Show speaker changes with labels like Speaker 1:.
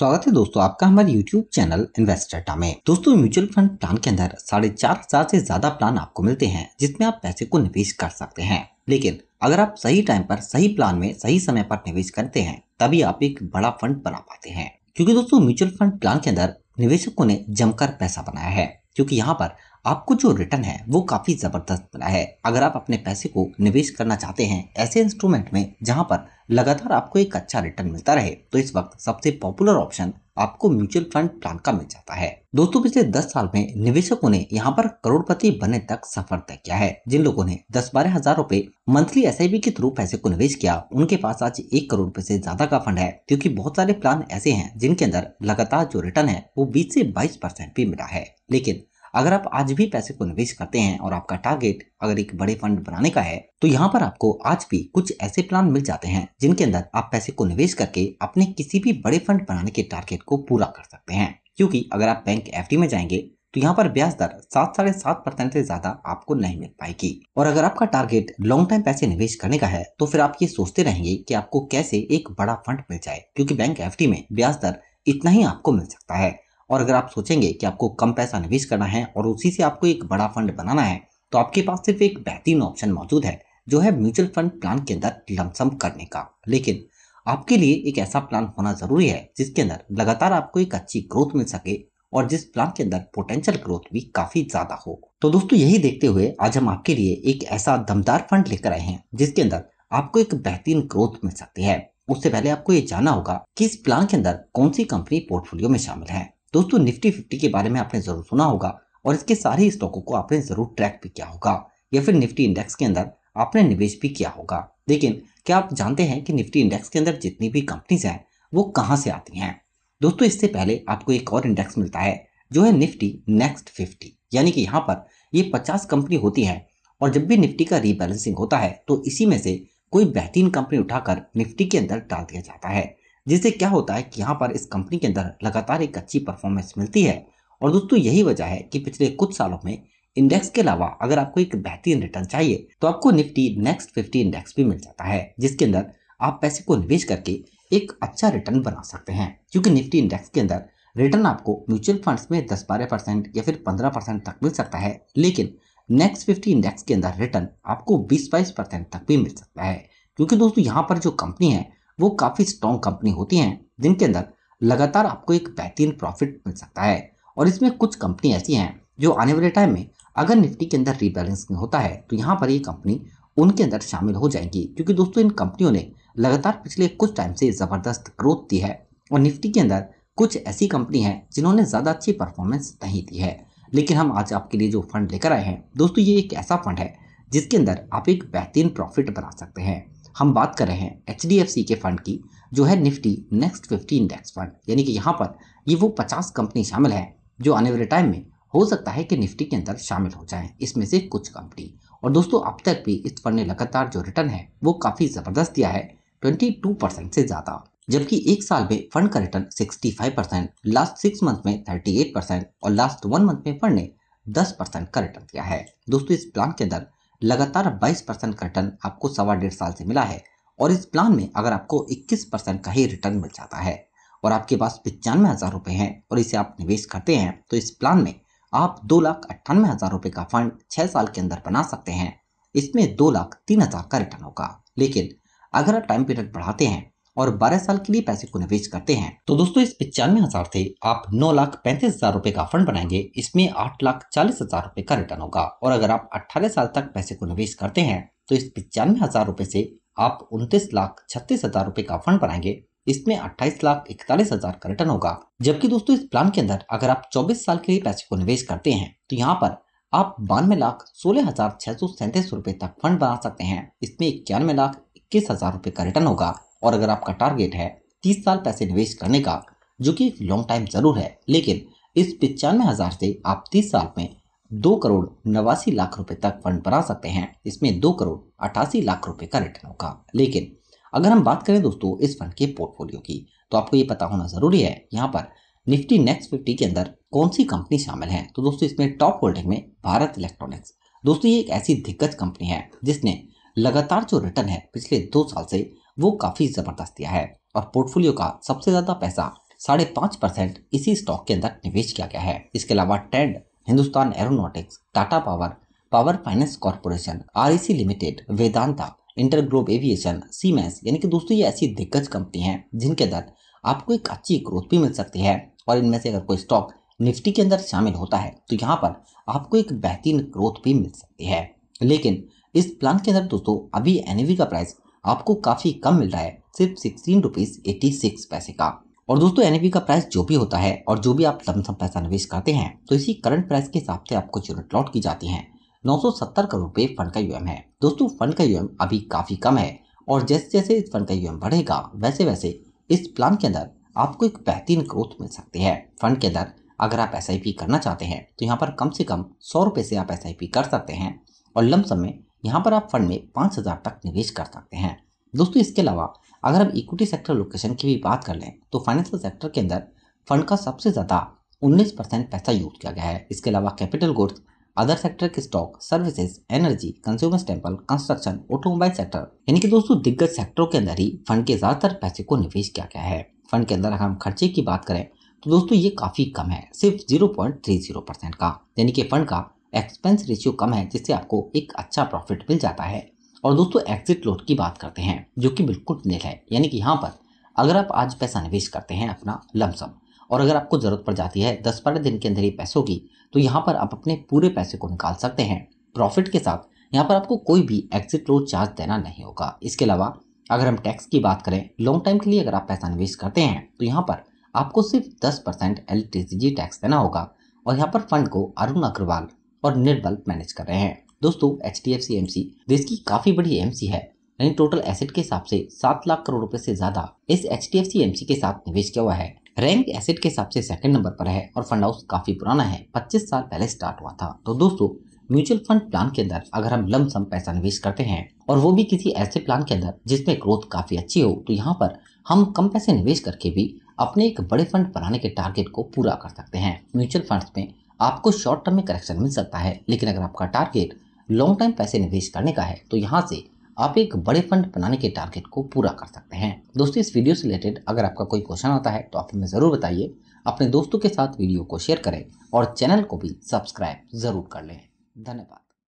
Speaker 1: स्वागत है दोस्तों आपका हमारे YouTube चैनल इन्वेस्टाटा में दोस्तों म्यूचुअल फंड प्लान के अंदर साढ़े चार हजार से ज्यादा प्लान आपको मिलते हैं जिसमें आप पैसे को निवेश कर सकते हैं लेकिन अगर आप सही टाइम पर सही प्लान में सही समय पर निवेश करते हैं तभी आप एक बड़ा फंड बना पाते हैं क्योंकि दोस्तों म्यूचुअल फंड प्लान के अंदर निवेशकों ने जमकर पैसा बनाया है क्योंकि यहाँ पर आपको जो रिटर्न है वो काफ़ी ज़बरदस्त मिला है अगर आप अपने पैसे को निवेश करना चाहते हैं ऐसे इंस्ट्रूमेंट में जहां पर लगातार आपको एक अच्छा रिटर्न मिलता रहे तो इस वक्त सबसे पॉपुलर ऑप्शन आपको म्यूचुअल फंड प्लान का मिल जाता है दोस्तों पिछले 10 साल में निवेशकों ने यहाँ पर करोड़पति बनने तक सफर तय किया है जिन लोगों ने दस बारह हजार रूपए मंथली एस के थ्रू पैसे को निवेश किया उनके पास आज एक करोड़ रूपए ऐसी ज्यादा का फंड है क्यूँकी बहुत सारे प्लान ऐसे है जिनके अंदर लगातार जो रिटर्न है वो बीस ऐसी बाईस परसेंट भी मिला है लेकिन अगर आप आज भी पैसे को निवेश करते हैं और आपका टारगेट अगर एक बड़े फंड बनाने का है तो यहाँ पर आपको आज भी कुछ ऐसे प्लान मिल जाते हैं जिनके अंदर आप पैसे को निवेश करके अपने किसी भी बड़े फंड बनाने के टारगेट को पूरा कर सकते हैं क्योंकि अगर आप बैंक एफ में जाएंगे तो यहाँ पर ब्याज दर सात साढ़े सात परसेंट से ज्यादा आपको नहीं मिल पाएगी और अगर आपका टारगेट लॉन्ग टाइम पैसे निवेश करने का है तो फिर आप ये सोचते रहेंगे कि आपको कैसे एक बड़ा फंड मिल जाए क्योंकि बैंक एफ में ब्याज दर इतना ही आपको मिल सकता है और अगर आप सोचेंगे कि आपको कम पैसा निवेश करना है और उसी से आपको एक बड़ा फंड बनाना है तो आपके पास सिर्फ एक बेहतरीन ऑप्शन मौजूद है जो है म्यूचुअल फंड प्लान के अंदर लमसम करने का लेकिन आपके लिए एक ऐसा प्लान होना जरूरी है जिसके अंदर लगातार आपको एक अच्छी ग्रोथ मिल सके और जिस प्लान के अंदर पोटेंशियल ग्रोथ भी काफी ज्यादा हो तो दोस्तों यही देखते हुए आज हम आपके लिए एक ऐसा दमदार फंड लेकर आए हैं जिसके अंदर आपको एक बेहतरीन ग्रोथ मिल सकती है उससे पहले आपको ये जानना होगा कि इस प्लान के अंदर कौन सी कंपनी पोर्टफोलियो में शामिल है दोस्तों निफ्टी फिफ्टी के बारे में आपने जरूर सुना होगा और इसके सारे स्टॉकों को आपने जरूर ट्रैक भी किया होगा या फिर निफ्टी इंडेक्स के अंदर आपने निवेश भी किया होगा लेकिन क्या आप जानते हैं कि निफ्टी इंडेक्स के अंदर जितनी भी कंपनीज हैं वो कहाँ से आती हैं दोस्तों इससे पहले आपको एक और इंडेक्स मिलता है जो है निफ्टी नेक्स्ट फिफ्टी यानी कि यहाँ पर ये पचास कंपनी होती है और जब भी निफ्टी का रीबैलेंसिंग होता है तो इसी में से कोई बेहतरीन कंपनी उठाकर निफ्टी के अंदर डाल दिया जाता है जिससे क्या होता है कि यहाँ पर इस कंपनी के अंदर लगातार एक अच्छी परफॉर्मेंस मिलती है और दोस्तों यही वजह है कि पिछले कुछ सालों में इंडेक्स के अलावा अगर आपको एक बेहतरीन रिटर्न चाहिए तो आपको निफ्टी नेक्स्ट फिफ्टी इंडेक्स भी मिल जाता है जिसके अंदर आप पैसे को निवेश करके एक अच्छा रिटर्न बना सकते हैं क्योंकि निफ्टी इंडेक्स के अंदर रिटर्न आपको म्यूचुअल फंड्स में 10-12 परसेंट या फिर 15 परसेंट तक मिल सकता है लेकिन नेक्स्ट फिफ्टी इंडेक्स के अंदर रिटर्न आपको 20-22 परसेंट तक भी मिल सकता है क्योंकि दोस्तों यहाँ पर जो कंपनी है वो काफ़ी स्ट्रॉन्ग कंपनी होती हैं जिनके अंदर लगातार आपको एक बेहतरीन प्रॉफिट मिल सकता है और इसमें कुछ कंपनी ऐसी हैं जो आने वाले टाइम में अगर निफ्टी के अंदर रीबैलेंसिंग होता है तो यहाँ पर ये कंपनी उनके अंदर शामिल हो जाएंगी क्योंकि दोस्तों इन कंपनियों ने लगातार पिछले कुछ टाइम से ज़बरदस्त ग्रोथ दी है और निफ्टी के अंदर कुछ ऐसी कंपनी हैं जिन्होंने ज़्यादा अच्छी परफॉर्मेंस नहीं दी है लेकिन हम आज आपके लिए जो फंड लेकर आए हैं दोस्तों ये एक ऐसा फंड है जिसके अंदर आप एक बेहतरीन प्रॉफिट बना सकते हैं हम बात कर रहे हैं एच के फंड की जो है Nifty next fifty index fund यानी कि यहाँ पर ये वो पचास कंपनी शामिल है जो आने वाले टाइम में हो सकता है कि निफ्टी के अंदर शामिल हो जाए इसमें से कुछ कंपनी और दोस्तों अब तक भी इस फंड ने लगातार जो रिटर्न है वो काफ़ी ज़बरदस्त दिया है 22 परसेंट से ज़्यादा जबकि एक साल में फंड का return 65 percent last six month में 38 परसेंट और लास्ट वन मंथ में फंड ने 10 परसेंट का रिटर्न दिया है दोस्तों इस प्लान के अंदर लगातार 22 परसेंट का रिटर्न आपको सवा डेढ़ साल से मिला है और इस प्लान में अगर आपको 21 परसेंट का ही रिटर्न मिल जाता है और आपके पास पचानवे हज़ार रुपये हैं और इसे आप निवेश करते हैं तो इस प्लान में आप दो लाख अट्ठानवे हज़ार रुपये का फंड छः साल के अंदर बना सकते हैं इसमें दो लाख तीन हज़ार का रिटर्न होगा लेकिन अगर आप टाइम पीरियड बढ़ाते हैं और बारह साल के लिए पैसे को निवेश करते हैं तो दोस्तों इस पिचानवे हजार से आप नौ लाख पैंतीस हजार रूपए का फंड बनाएंगे इसमें आठ लाख चालीस हजार रूपए का रिटर्न होगा और अगर आप अठारह साल तक पैसे को निवेश करते हैं तो इस पिचानवे हजार रूपए से आप उनतीस लाख छत्तीस हजार रूपए का फंड बनाएंगे इसमें अट्ठाईस लाख इकतालीस हजार का रिटर्न होगा जबकि दोस्तों इस प्लान के अंदर अगर आप चौबीस साल के लिए पैसे को निवेश करते हैं तो यहाँ पर आप बानवे लाख सोलह हजार छह सौ सैंतीस रूपए तक फंड बना सकते हैं इसमें इक्यानवे लाख इक्कीस हजार रूपए का रिटर्न होगा और अगर आपका टारगेट है तीस साल पैसे निवेश करने का जो कि एक लॉन्ग टाइम जरूर है लेकिन इस पचानवे हज़ार से आप तीस साल में दो करोड़ नवासी लाख रुपए तक फंड बना सकते हैं इसमें दो करोड़ अठासी लाख रुपए का रिटर्न होगा लेकिन अगर हम बात करें दोस्तों इस फंड के पोर्टफोलियो की तो आपको ये पता होना ज़रूरी है यहाँ पर निफ्टी नेक्स्ट फिफ्टी के अंदर कौन सी कंपनी शामिल है तो दोस्तों इसमें टॉप होल्डिंग में भारत इलेक्ट्रॉनिक्स दोस्तों ये एक ऐसी दिग्गज कंपनी है जिसने लगातार जो रिटर्न है पिछले दो साल से वो काफ़ी ज़बरदस्त दिया है और पोर्टफोलियो का सबसे ज़्यादा पैसा साढ़े पाँच परसेंट इसी स्टॉक के अंदर निवेश किया गया है इसके अलावा टेंड Hindustan Aeronautics Tata Power Power Finance Corporation R Limited Vedanta InterGlobe Aviation Siemens यानी कि दोस्तों ये ऐसी दिग्गज कंपनी है जिनके अंदर आपको एक अच्छी ग्रोथ भी मिल सकती है और इनमें से अगर कोई स्टॉक निफ्टी के अंदर शामिल होता है तो यहाँ पर आपको एक बेहतरीन ग्रोथ भी मिल सकती है लेकिन इस प्लान के अंदर दोस्तों अभी एन का प्राइस आपको काफ़ी कम मिल रहा है सिर्फ सिक्सटीन रुपीज़ एट्टी सिक्स पैसे का और दोस्तों एन का प्राइस जो भी होता है और जो भी आप लमसम पैसा निवेश करते हैं तो इसी करंट प्राइस के हिसाब से आपको यूनिट लॉट की जाती है 970 करोड़ रुपये फंड का यूएम है दोस्तों फंड का यूएम अभी काफ़ी कम है और जैसे जैसे इस फंड का यूएम बढ़ेगा वैसे वैसे इस प्लान के अंदर आपको एक बेहतरीन ग्रोथ मिल सकती है फंड के अंदर अगर आप एस करना चाहते हैं तो यहाँ पर कम से कम सौ रुपये से आप एस कर सकते हैं और लमसम में यहाँ पर आप फंड में पाँच हज़ार तक निवेश कर सकते हैं दोस्तों इसके अलावा अगर हम इक्विटी सेक्टर लोकेशन की भी बात कर लें तो फाइनेंशियल सेक्टर के अंदर फंड का सबसे ज़्यादा 19 परसेंट पैसा यूज किया गया है इसके अलावा कैपिटल गुड्स अदर सेक्टर के stock services energy consumer temple construction automobile sector यानी कि दोस्तों दिग्गज सेक्टरों के अंदर ही फंड के ज़्यादातर पैसे को निवेश किया गया है फंड के अंदर अगर हम खर्चे की बात करें तो दोस्तों ये काफ़ी कम है सिर्फ zero point three zero percent का यानी कि फंड का एक्सपेंस रेशियो कम है जिससे आपको एक अच्छा प्रॉफिट मिल जाता है और दोस्तों एग्जिट लोड की बात करते हैं जो कि बिल्कुल नील है यानी कि यहाँ पर अगर आप आज पैसा निवेश करते हैं अपना लमसम और अगर आपको ज़रूरत पड़ जाती है दस बारह दिन के अंदर ही पैसों की तो यहाँ पर आप अपने पूरे पैसे को निकाल सकते हैं प्रॉफिट के साथ यहाँ पर आपको कोई भी एग्जिट लोड चार्ज देना नहीं होगा इसके अलावा अगर हम टैक्स की बात करें लॉन्ग टाइम के लिए अगर आप पैसा निवेश करते हैं तो यहाँ पर आपको सिर्फ दस परसेंट एल टैक्स देना होगा और यहाँ पर फंड को अरुण अग्रवाल और निर्बल मैनेज कर रहे हैं दोस्तों H D F C M C देश की काफी बड़ी एम सी है यानी टोटल एसेट के हिसाब से सात लाख करोड़ रुपए से ज्यादा इस H D F C M C के साथ निवेश किया हुआ है रैंक एसेट के हिसाब से सेकंड नंबर पर है और फंड हाउस काफी पुराना है 25 साल पहले स्टार्ट हुआ था तो दोस्तों म्यूचुअल फंड प्लान के अंदर अगर हम लम सम पैसा निवेश करते हैं और वो भी किसी ऐसे प्लान के अंदर जिसमें ग्रोथ काफी अच्छी हो तो यहाँ पर हम कम पैसे निवेश करके भी अपने एक बड़े फंड बनाने के टारगेट को पूरा कर सकते हैं म्यूचुअल फंड्स में आपको शॉर्ट टर्म में करेक्शन मिल सकता है लेकिन अगर आपका टारगेट लॉन्ग टर्म पैसे निवेश करने का है तो यहाँ से आप एक बड़े फंड बनाने के टारगेट को पूरा कर सकते हैं दोस्तों इस वीडियो से रिलेटेड अगर आपका कोई क्वेश्चन आता है तो आप हमें ज़रूर बताइए अपने दोस्तों के साथ वीडियो को शेयर करें और चैनल को भी सब्सक्राइब ज़रूर कर लें धन्यवाद